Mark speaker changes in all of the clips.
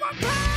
Speaker 1: my power.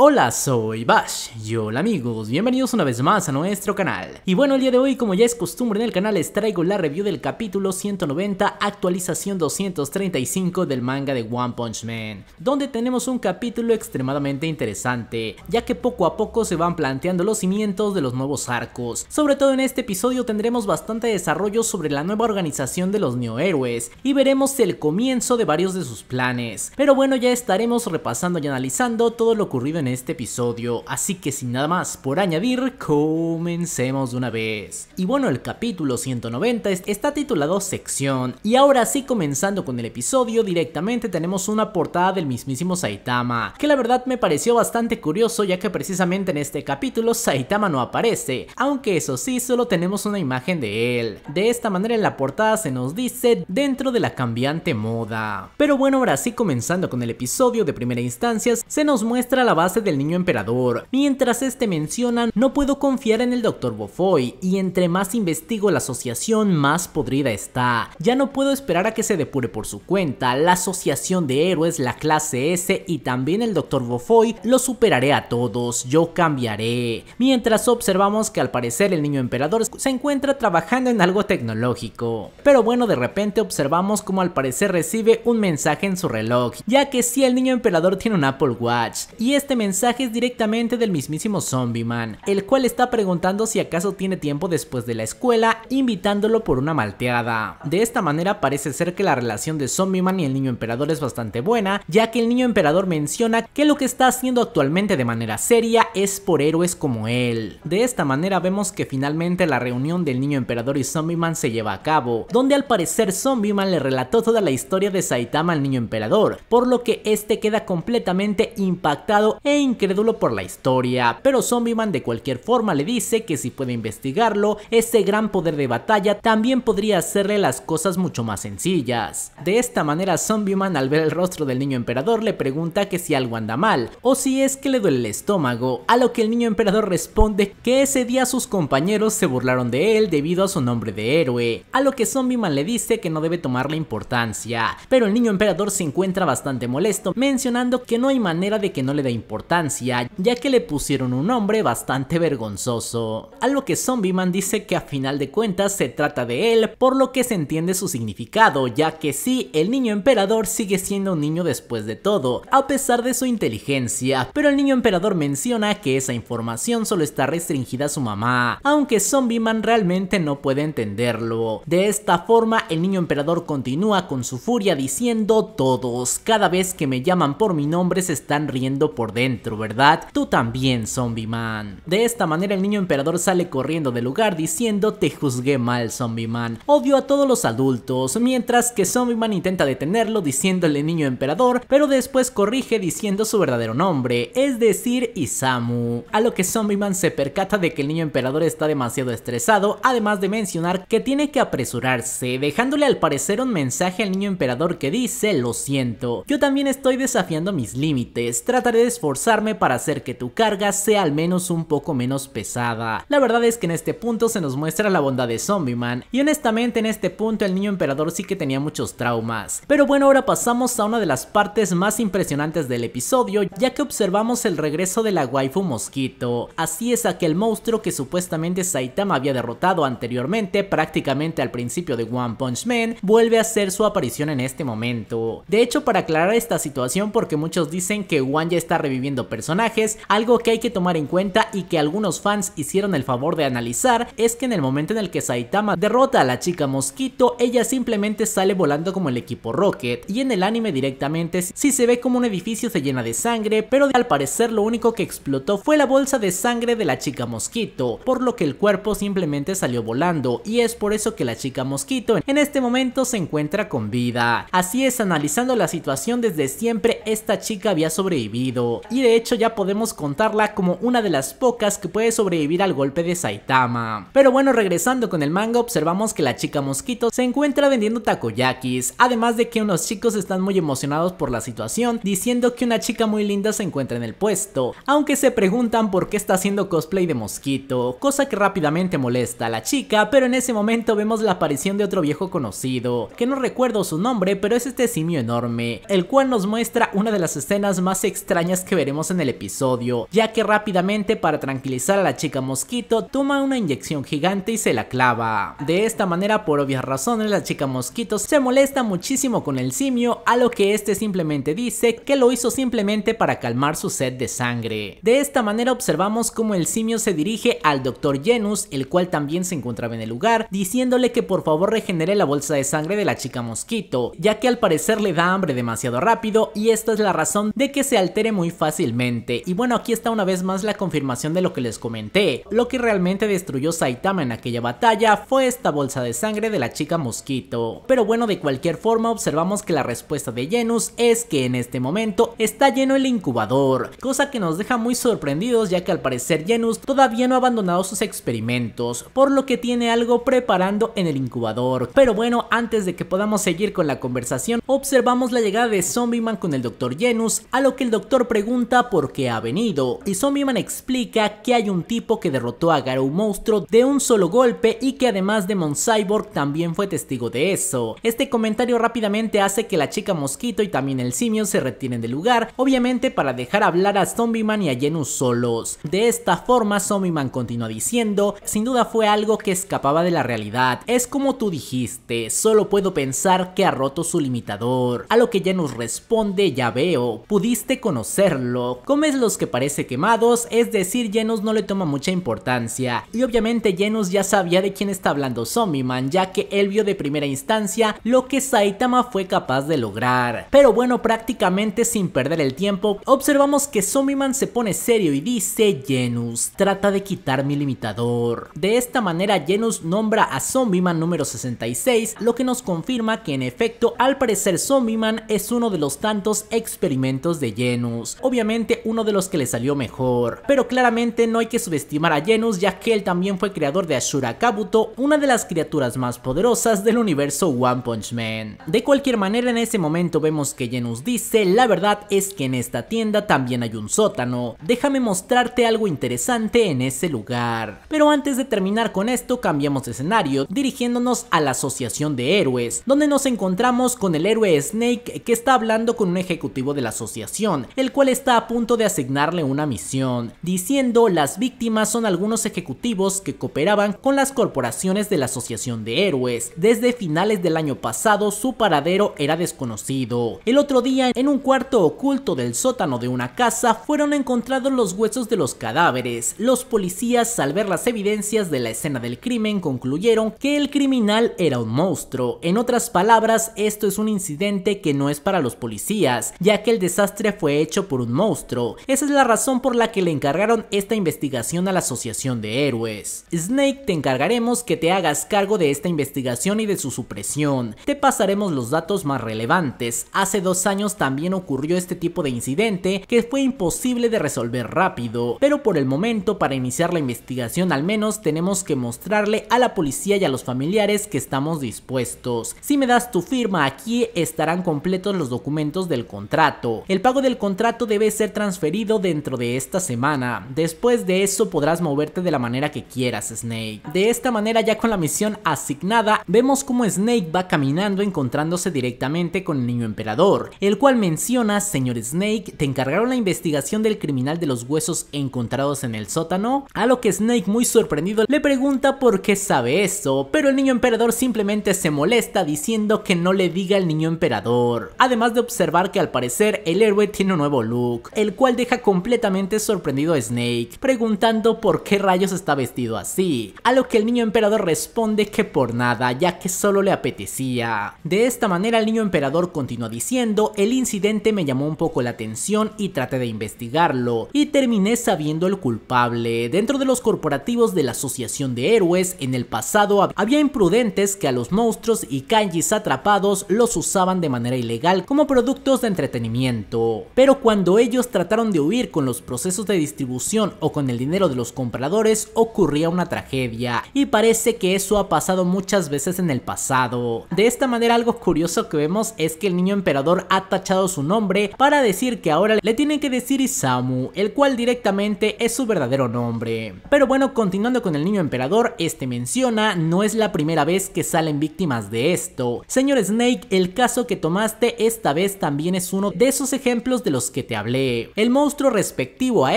Speaker 1: Hola, soy Bash y hola amigos, bienvenidos una vez más a nuestro canal. Y bueno, el día de hoy, como ya es costumbre en el canal, les traigo la review del capítulo 190, actualización 235 del manga de One Punch Man, donde tenemos un capítulo extremadamente interesante, ya que poco a poco se van planteando los cimientos de los nuevos arcos. Sobre todo en este episodio tendremos bastante desarrollo sobre la nueva organización de los neohéroes y veremos el comienzo de varios de sus planes. Pero bueno, ya estaremos repasando y analizando todo lo ocurrido en este episodio, así que sin nada más por añadir, comencemos de una vez. Y bueno, el capítulo 190 está titulado Sección, y ahora sí comenzando con el episodio, directamente tenemos una portada del mismísimo Saitama, que la verdad me pareció bastante curioso ya que precisamente en este capítulo Saitama no aparece, aunque eso sí solo tenemos una imagen de él. De esta manera en la portada se nos dice dentro de la cambiante moda. Pero bueno, ahora sí comenzando con el episodio de primera instancia, se nos muestra la base del niño emperador. Mientras este Mencionan, no puedo confiar en el Dr. Bofoy y entre más investigo la asociación más podrida está. Ya no puedo esperar a que se depure por su cuenta, la asociación de héroes, la clase S y también el Dr. Bofoy lo superaré a todos, yo cambiaré. Mientras observamos que al parecer el niño emperador se encuentra trabajando en algo tecnológico. Pero bueno, de repente observamos como al parecer recibe un mensaje en su reloj, ya que si el niño emperador tiene un Apple Watch y este mensaje mensajes directamente del mismísimo Zombie Man, el cual está preguntando si acaso tiene tiempo después de la escuela, invitándolo por una malteada. De esta manera parece ser que la relación de Zombie Man y el niño emperador es bastante buena, ya que el niño emperador menciona que lo que está haciendo actualmente de manera seria es por héroes como él. De esta manera vemos que finalmente la reunión del niño emperador y Zombie Man se lleva a cabo, donde al parecer Zombie Man le relató toda la historia de Saitama al niño emperador, por lo que este queda completamente impactado e incrédulo por la historia, pero Zombieman de cualquier forma le dice que si puede investigarlo, ese gran poder de batalla también podría hacerle las cosas mucho más sencillas. De esta manera Zombieman al ver el rostro del niño emperador le pregunta que si algo anda mal o si es que le duele el estómago, a lo que el niño emperador responde que ese día sus compañeros se burlaron de él debido a su nombre de héroe, a lo que Zombieman le dice que no debe tomarle importancia, pero el niño emperador se encuentra bastante molesto mencionando que no hay manera de que no le dé importancia ya que le pusieron un nombre bastante vergonzoso. A lo que Zombieman dice que a final de cuentas se trata de él, por lo que se entiende su significado, ya que sí, el niño emperador sigue siendo un niño después de todo, a pesar de su inteligencia, pero el niño emperador menciona que esa información solo está restringida a su mamá, aunque Zombieman realmente no puede entenderlo. De esta forma, el niño emperador continúa con su furia diciendo todos, cada vez que me llaman por mi nombre se están riendo por dentro ¿verdad? Tú también, Zombie Man. De esta manera el niño emperador sale corriendo del lugar diciendo te juzgué mal, Zombie Man. Odio a todos los adultos, mientras que Zombie Man intenta detenerlo diciéndole niño emperador, pero después corrige diciendo su verdadero nombre, es decir, Isamu. A lo que Zombie Man se percata de que el niño emperador está demasiado estresado, además de mencionar que tiene que apresurarse, dejándole al parecer un mensaje al niño emperador que dice lo siento, yo también estoy desafiando mis límites, trataré de esforzarme para hacer que tu carga sea al menos un poco menos pesada. La verdad es que en este punto se nos muestra la bondad de Zombie Man y honestamente en este punto el niño emperador sí que tenía muchos traumas. Pero bueno, ahora pasamos a una de las partes más impresionantes del episodio ya que observamos el regreso de la waifu mosquito. Así es aquel monstruo que supuestamente Saitama había derrotado anteriormente prácticamente al principio de One Punch Man vuelve a hacer su aparición en este momento. De hecho para aclarar esta situación porque muchos dicen que One ya está reviviendo personajes, algo que hay que tomar en cuenta y que algunos fans hicieron el favor de analizar es que en el momento en el que Saitama derrota a la chica mosquito, ella simplemente sale volando como el equipo Rocket y en el anime directamente si se ve como un edificio se llena de sangre, pero al parecer lo único que explotó fue la bolsa de sangre de la chica mosquito, por lo que el cuerpo simplemente salió volando y es por eso que la chica mosquito en este momento se encuentra con vida. Así es, analizando la situación desde siempre esta chica había sobrevivido y de hecho ya podemos contarla como una de las pocas que puede sobrevivir al golpe de Saitama. Pero bueno, regresando con el manga, observamos que la chica mosquito se encuentra vendiendo takoyakis, además de que unos chicos están muy emocionados por la situación, diciendo que una chica muy linda se encuentra en el puesto, aunque se preguntan por qué está haciendo cosplay de mosquito, cosa que rápidamente molesta a la chica, pero en ese momento vemos la aparición de otro viejo conocido, que no recuerdo su nombre, pero es este simio enorme, el cual nos muestra una de las escenas más extrañas que veremos en el episodio, ya que rápidamente para tranquilizar a la chica mosquito toma una inyección gigante y se la clava. De esta manera por obvias razones la chica mosquito se molesta muchísimo con el simio a lo que este simplemente dice que lo hizo simplemente para calmar su sed de sangre. De esta manera observamos cómo el simio se dirige al doctor Genus el cual también se encontraba en el lugar diciéndole que por favor regenere la bolsa de sangre de la chica mosquito ya que al parecer le da hambre demasiado rápido y esta es la razón de que se altere muy fácilmente y bueno, aquí está una vez más la confirmación de lo que les comenté. Lo que realmente destruyó Saitama en aquella batalla fue esta bolsa de sangre de la chica mosquito. Pero bueno, de cualquier forma observamos que la respuesta de Genus es que en este momento está lleno el incubador, cosa que nos deja muy sorprendidos ya que al parecer Genus todavía no ha abandonado sus experimentos, por lo que tiene algo preparando en el incubador. Pero bueno, antes de que podamos seguir con la conversación, observamos la llegada de Man con el Dr. Genus, a lo que el doctor pregunta porque ha venido, y Zombieman explica que hay un tipo que derrotó a Garou Monstruo de un solo golpe y que además de Mon Cyborg también fue testigo de eso. Este comentario rápidamente hace que la chica mosquito y también el simio se retiren del lugar, obviamente para dejar hablar a Zombieman y a Genu solos. De esta forma Zombieman continúa diciendo, sin duda fue algo que escapaba de la realidad, es como tú dijiste, solo puedo pensar que ha roto su limitador. A lo que Janus responde, ya veo, pudiste conocerlo Comes los que parece quemados, es decir, Genus no le toma mucha importancia. Y obviamente Genus ya sabía de quién está hablando Zombieman, ya que él vio de primera instancia lo que Saitama fue capaz de lograr. Pero bueno, prácticamente sin perder el tiempo, observamos que Zombieman se pone serio y dice, Genus, trata de quitar mi limitador. De esta manera, Genus nombra a Zombieman número 66, lo que nos confirma que en efecto, al parecer Zombieman es uno de los tantos experimentos de Genus obviamente uno de los que le salió mejor. Pero claramente no hay que subestimar a Genus ya que él también fue creador de Ashura Kabuto, una de las criaturas más poderosas del universo One Punch Man. De cualquier manera en ese momento vemos que Genus dice, la verdad es que en esta tienda también hay un sótano, déjame mostrarte algo interesante en ese lugar. Pero antes de terminar con esto cambiamos de escenario, dirigiéndonos a la asociación de héroes, donde nos encontramos con el héroe Snake que está hablando con un ejecutivo de la asociación, el cual está a punto de asignarle una misión, diciendo las víctimas son algunos ejecutivos que cooperaban con las corporaciones de la Asociación de Héroes. Desde finales del año pasado su paradero era desconocido. El otro día, en un cuarto oculto del sótano de una casa, fueron encontrados los huesos de los cadáveres. Los policías, al ver las evidencias de la escena del crimen, concluyeron que el criminal era un monstruo. En otras palabras, esto es un incidente que no es para los policías, ya que el desastre fue hecho por un monstruo. Esa es la razón por la que le encargaron esta investigación a la Asociación de Héroes. Snake, te encargaremos que te hagas cargo de esta investigación y de su supresión. Te pasaremos los datos más relevantes. Hace dos años también ocurrió este tipo de incidente que fue imposible de resolver rápido, pero por el momento para iniciar la investigación al menos tenemos que mostrarle a la policía y a los familiares que estamos dispuestos. Si me das tu firma aquí estarán completos los documentos del contrato. El pago del contrato debe ser transferido dentro de esta semana. Después de eso podrás moverte de la manera que quieras, Snake. De esta manera ya con la misión asignada, vemos cómo Snake va caminando encontrándose directamente con el niño emperador, el cual menciona, señor Snake, te encargaron la investigación del criminal de los huesos encontrados en el sótano, a lo que Snake muy sorprendido le pregunta por qué sabe eso, pero el niño emperador simplemente se molesta diciendo que no le diga al niño emperador, además de observar que al parecer el héroe tiene un nuevo look, el cual deja completamente sorprendido a Snake, preguntando por qué rayos está vestido así, a lo que el niño emperador responde que por nada, ya que solo le apetecía. De esta manera el niño emperador continúa diciendo, el incidente me llamó un poco la atención y traté de investigarlo, y terminé sabiendo el culpable. Dentro de los corporativos de la Asociación de Héroes, en el pasado había imprudentes que a los monstruos y kanjis atrapados los usaban de manera ilegal como productos de entretenimiento. Pero cuando ellos ellos trataron de huir con los procesos de distribución o con el dinero de los compradores, ocurría una tragedia. Y parece que eso ha pasado muchas veces en el pasado. De esta manera algo curioso que vemos es que el niño emperador ha tachado su nombre para decir que ahora le tienen que decir Isamu, el cual directamente es su verdadero nombre. Pero bueno, continuando con el niño emperador, este menciona, no es la primera vez que salen víctimas de esto. Señor Snake, el caso que tomaste esta vez también es uno de esos ejemplos de los que te hablé. El monstruo respectivo a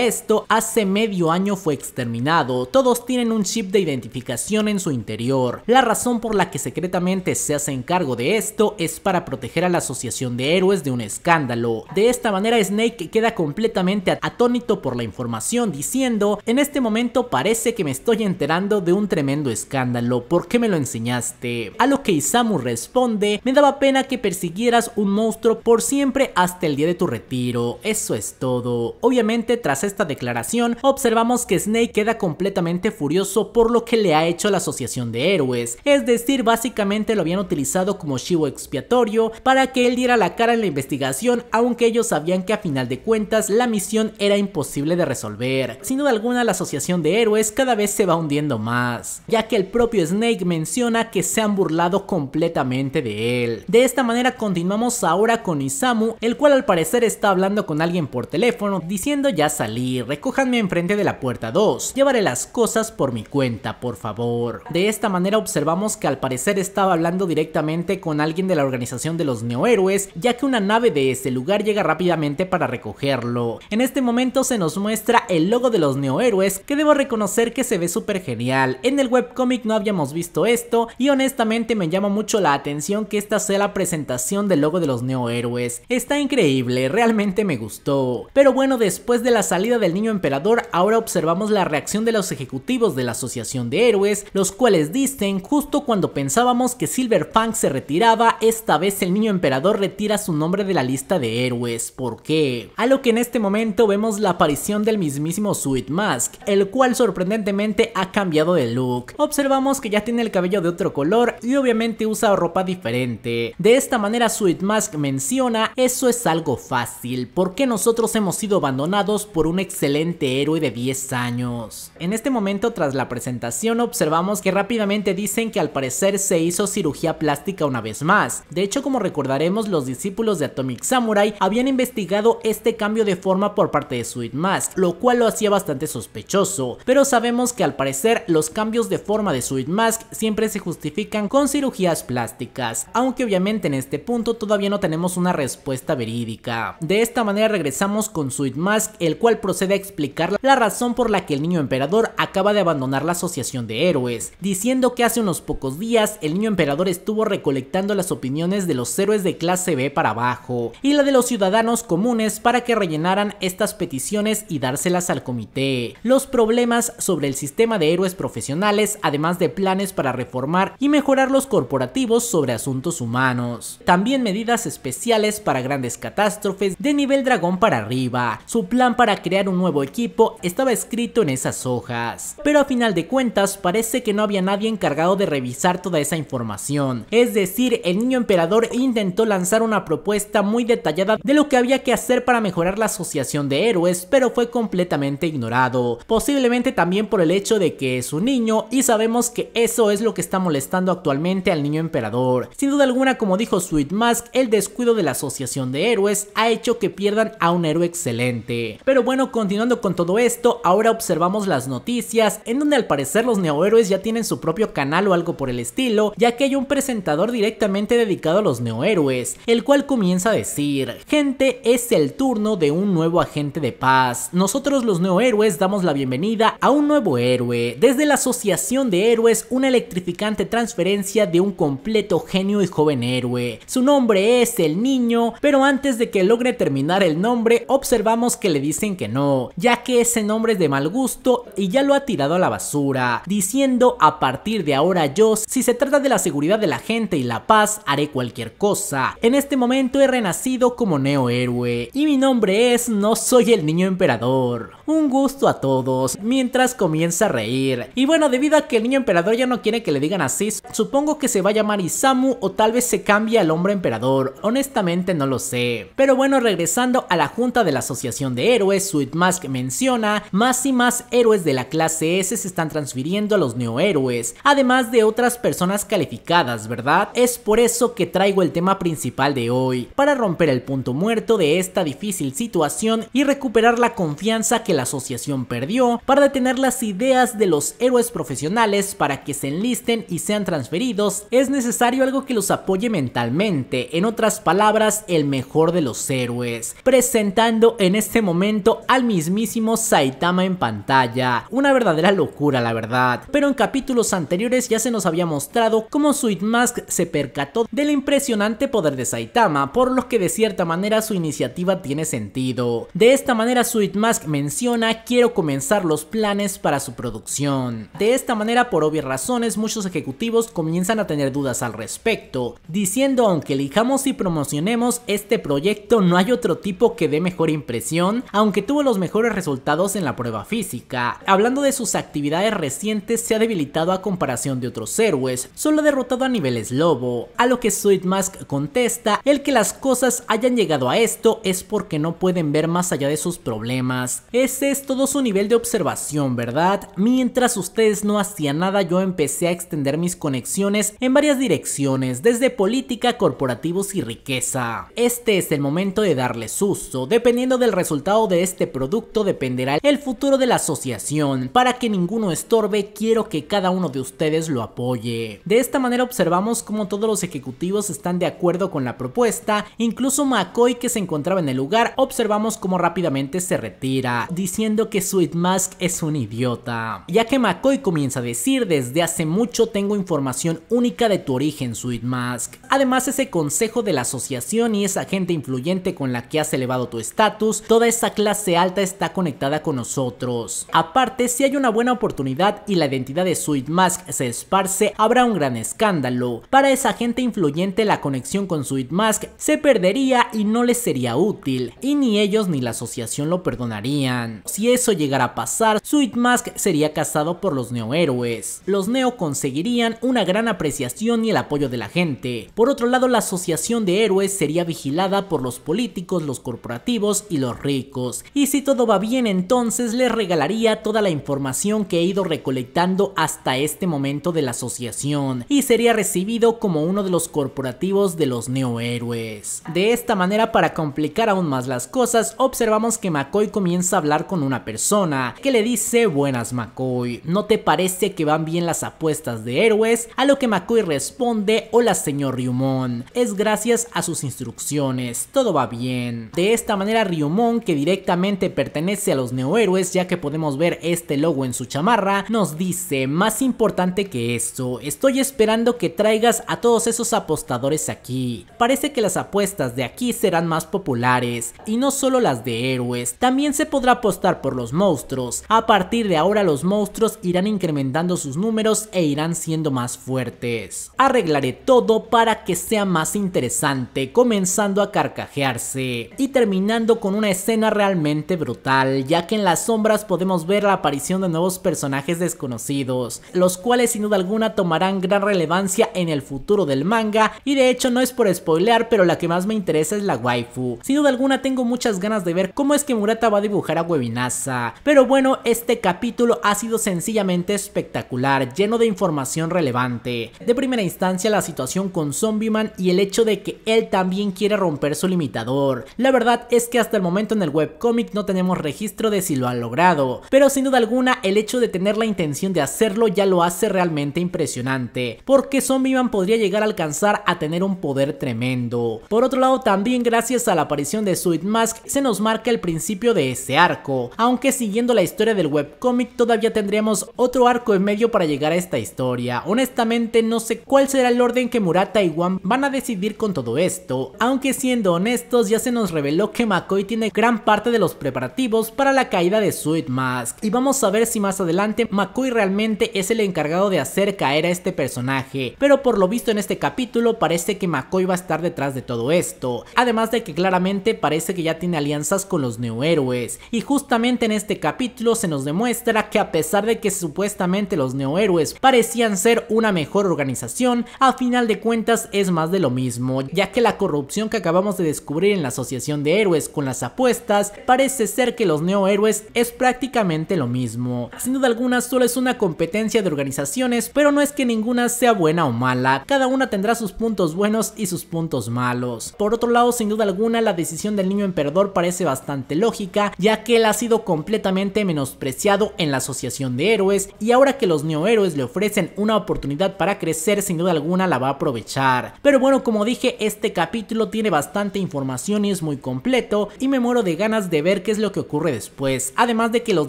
Speaker 1: esto hace medio año fue exterminado, todos tienen un chip de identificación en su interior. La razón por la que secretamente se hace encargo de esto es para proteger a la asociación de héroes de un escándalo. De esta manera Snake queda completamente atónito por la información diciendo, en este momento parece que me estoy enterando de un tremendo escándalo, ¿por qué me lo enseñaste? A lo que Isamu responde, me daba pena que persiguieras un monstruo por siempre hasta el día de tu retiro, eso es todo. Obviamente tras esta declaración observamos que Snake queda completamente furioso por lo que le ha hecho la asociación de héroes, es decir básicamente lo habían utilizado como chivo expiatorio para que él diera la cara en la investigación aunque ellos sabían que a final de cuentas la misión era imposible de resolver. Sin duda alguna la asociación de héroes cada vez se va hundiendo más, ya que el propio Snake menciona que se han burlado completamente de él. De esta manera continuamos ahora con Isamu, el cual al parecer está hablando con alguien alguien por teléfono diciendo ya salí, recójanme enfrente de la puerta 2, llevaré las cosas por mi cuenta, por favor. De esta manera observamos que al parecer estaba hablando directamente con alguien de la organización de los neohéroes, ya que una nave de ese lugar llega rápidamente para recogerlo. En este momento se nos muestra el logo de los neohéroes, que debo reconocer que se ve súper genial. En el webcomic no habíamos visto esto, y honestamente me llama mucho la atención que esta sea la presentación del logo de los neohéroes. Está increíble, realmente me gustó. Pero bueno, después de la salida del niño emperador, ahora observamos la reacción de los ejecutivos de la Asociación de Héroes, los cuales dicen, justo cuando pensábamos que Silver Fang se retiraba, esta vez el niño emperador retira su nombre de la lista de héroes. ¿Por qué? A lo que en este momento vemos la aparición del mismísimo Sweet Mask, el cual sorprendentemente ha cambiado de look. Observamos que ya tiene el cabello de otro color y obviamente usa ropa diferente. De esta manera Sweet Mask menciona, eso es algo fácil, ¿por qué no nosotros hemos sido abandonados por un excelente héroe de 10 años. En este momento tras la presentación observamos que rápidamente dicen que al parecer se hizo cirugía plástica una vez más. De hecho como recordaremos los discípulos de Atomic Samurai habían investigado este cambio de forma por parte de Sweet Mask, lo cual lo hacía bastante sospechoso, pero sabemos que al parecer los cambios de forma de Sweet Mask siempre se justifican con cirugías plásticas, aunque obviamente en este punto todavía no tenemos una respuesta verídica. De esta manera regresamos con Sweet Mask, el cual procede a explicar la razón por la que el niño emperador acaba de abandonar la asociación de héroes, diciendo que hace unos pocos días el niño emperador estuvo recolectando las opiniones de los héroes de clase B para abajo y la de los ciudadanos comunes para que rellenaran estas peticiones y dárselas al comité. Los problemas sobre el sistema de héroes profesionales, además de planes para reformar y mejorar los corporativos sobre asuntos humanos. También medidas especiales para grandes catástrofes de nivel dragón para arriba. Su plan para crear un nuevo equipo estaba escrito en esas hojas. Pero a final de cuentas parece que no había nadie encargado de revisar toda esa información. Es decir, el niño emperador intentó lanzar una propuesta muy detallada de lo que había que hacer para mejorar la asociación de héroes, pero fue completamente ignorado. Posiblemente también por el hecho de que es un niño y sabemos que eso es lo que está molestando actualmente al niño emperador. Sin duda alguna, como dijo Sweet Mask, el descuido de la asociación de héroes ha hecho que pierdan a un héroe excelente. Pero bueno, continuando con todo esto, ahora observamos las noticias, en donde al parecer los neohéroes ya tienen su propio canal o algo por el estilo, ya que hay un presentador directamente dedicado a los neohéroes, el cual comienza a decir, gente, es el turno de un nuevo agente de paz. Nosotros los neohéroes damos la bienvenida a un nuevo héroe, desde la Asociación de Héroes, una electrificante transferencia de un completo genio y joven héroe. Su nombre es el niño, pero antes de que logre terminar el nombre, observamos que le dicen que no, ya que ese nombre es de mal gusto y ya lo ha tirado a la basura, diciendo a partir de ahora yo, si se trata de la seguridad de la gente y la paz, haré cualquier cosa. En este momento he renacido como neo héroe y mi nombre es No Soy el Niño Emperador. Un gusto a todos, mientras comienza a reír. Y bueno, debido a que el Niño Emperador ya no quiere que le digan así, supongo que se va a llamar Isamu o tal vez se cambie al Hombre Emperador, honestamente no lo sé. Pero bueno, regresando a la la junta de la Asociación de Héroes, Sweet Mask menciona, más y más héroes de la clase S se están transfiriendo a los neohéroes, además de otras personas calificadas, ¿verdad? Es por eso que traigo el tema principal de hoy, para romper el punto muerto de esta difícil situación y recuperar la confianza que la asociación perdió, para detener las ideas de los héroes profesionales para que se enlisten y sean transferidos, es necesario algo que los apoye mentalmente, en otras palabras, el mejor de los héroes presentando en este momento al mismísimo Saitama en pantalla. Una verdadera locura la verdad, pero en capítulos anteriores ya se nos había mostrado cómo Sweet Mask se percató del impresionante poder de Saitama, por lo que de cierta manera su iniciativa tiene sentido. De esta manera Sweet Mask menciona quiero comenzar los planes para su producción. De esta manera por obvias razones muchos ejecutivos comienzan a tener dudas al respecto, diciendo aunque elijamos y promocionemos este proyecto no hay otro tipo que dé mejor impresión, aunque tuvo los mejores resultados en la prueba física. Hablando de sus actividades recientes, se ha debilitado a comparación de otros héroes, solo ha derrotado a niveles lobo, a lo que Sweet Mask contesta, el que las cosas hayan llegado a esto es porque no pueden ver más allá de sus problemas. Ese es todo su nivel de observación, ¿verdad? Mientras ustedes no hacían nada, yo empecé a extender mis conexiones en varias direcciones, desde política, corporativos y riqueza. Este es el momento de darle sus dependiendo del resultado de este producto dependerá el futuro de la asociación. Para que ninguno estorbe, quiero que cada uno de ustedes lo apoye. De esta manera observamos cómo todos los ejecutivos están de acuerdo con la propuesta, incluso McCoy que se encontraba en el lugar, observamos cómo rápidamente se retira, diciendo que Sweet Mask es un idiota. Ya que McCoy comienza a decir, desde hace mucho tengo información única de tu origen, Sweet Mask. Además, ese consejo de la asociación y esa gente influyente con la que has elevado tu estatus, toda esa clase alta está conectada con nosotros. Aparte, si hay una buena oportunidad y la identidad de Sweet Mask se esparce, habrá un gran escándalo. Para esa gente influyente la conexión con Sweet Mask se perdería y no les sería útil, y ni ellos ni la asociación lo perdonarían. Si eso llegara a pasar, Sweet Mask sería cazado por los Neo-Héroes Los neo conseguirían una gran apreciación y el apoyo de la gente. Por otro lado, la asociación de héroes sería vigilada por los políticos, los corporativos corporativos y los ricos. Y si todo va bien entonces les regalaría toda la información que he ido recolectando hasta este momento de la asociación y sería recibido como uno de los corporativos de los neohéroes. De esta manera para complicar aún más las cosas observamos que McCoy comienza a hablar con una persona que le dice buenas McCoy, ¿no te parece que van bien las apuestas de héroes? A lo que McCoy responde hola señor Ryumon, es gracias a sus instrucciones, todo va bien. De esta manera Ryumon, que directamente pertenece a los neohéroes ya que podemos ver este logo en su chamarra, nos dice, más importante que esto, estoy esperando que traigas a todos esos apostadores aquí. Parece que las apuestas de aquí serán más populares, y no solo las de héroes, también se podrá apostar por los monstruos. A partir de ahora los monstruos irán incrementando sus números e irán siendo más fuertes. Arreglaré todo para que sea más interesante, comenzando a carcajearse. Y terminando con una escena realmente brutal, ya que en las sombras podemos ver la aparición de nuevos personajes desconocidos, los cuales sin duda alguna tomarán gran relevancia en el futuro del manga, y de hecho no es por spoiler, pero la que más me interesa es la waifu. Sin duda alguna tengo muchas ganas de ver cómo es que Murata va a dibujar a Webinasa, pero bueno, este capítulo ha sido sencillamente espectacular, lleno de información relevante. De primera instancia la situación con Zombieman y el hecho de que él también quiere romper su limitador. La verdad es que hasta el momento en el webcomic no tenemos registro de si lo han logrado, pero sin duda alguna el hecho de tener la intención de hacerlo ya lo hace realmente impresionante, porque Zombieman podría llegar a alcanzar a tener un poder tremendo. Por otro lado también gracias a la aparición de Sweet Mask se nos marca el principio de ese arco, aunque siguiendo la historia del webcomic todavía tendríamos otro arco en medio para llegar a esta historia, honestamente no sé cuál será el orden que Murata y Wan van a decidir con todo esto, aunque siendo honestos ya se nos reveló que McCoy tiene gran parte de los preparativos para la caída de Sweet Mask y vamos a ver si más adelante McCoy realmente es el encargado de hacer caer a este personaje, pero por lo visto en este capítulo parece que McCoy va a estar detrás de todo esto, además de que claramente parece que ya tiene alianzas con los neohéroes, Héroes y justamente en este capítulo se nos demuestra que a pesar de que supuestamente los neohéroes Héroes parecían ser una mejor organización, a final de cuentas es más de lo mismo, ya que la corrupción que acabamos de descubrir en la asociación de héroes con las apuestas, parece ser que los neohéroes es prácticamente lo mismo. Sin duda alguna solo es una competencia de organizaciones, pero no es que ninguna sea buena o mala, cada una tendrá sus puntos buenos y sus puntos malos. Por otro lado, sin duda alguna, la decisión del niño emperador parece bastante lógica, ya que él ha sido completamente menospreciado en la asociación de héroes y ahora que los neohéroes le ofrecen una oportunidad para crecer, sin duda alguna la va a aprovechar. Pero bueno, como dije, este capítulo tiene bastante información y es muy complejo completo y me muero de ganas de ver qué es lo que ocurre después, además de que los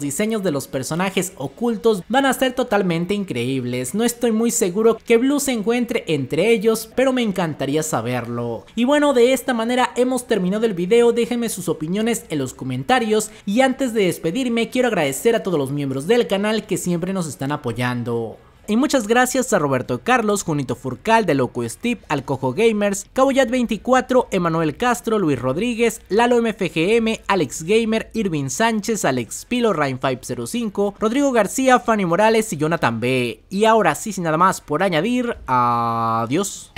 Speaker 1: diseños de los personajes ocultos van a ser totalmente increíbles, no estoy muy seguro que Blue se encuentre entre ellos, pero me encantaría saberlo. Y bueno, de esta manera hemos terminado el video, déjenme sus opiniones en los comentarios y antes de despedirme quiero agradecer a todos los miembros del canal que siempre nos están apoyando. Y muchas gracias a Roberto Carlos, Junito Furcal, De Loco Steve, Alcojo Gamers, Caboyat24, Emanuel Castro, Luis Rodríguez, Lalo MFGM, Alex Gamer, Irvin Sánchez, Alex Pilo, Rain505, Rodrigo García, Fanny Morales y Jonathan B. Y ahora sí, sin nada más por añadir, adiós.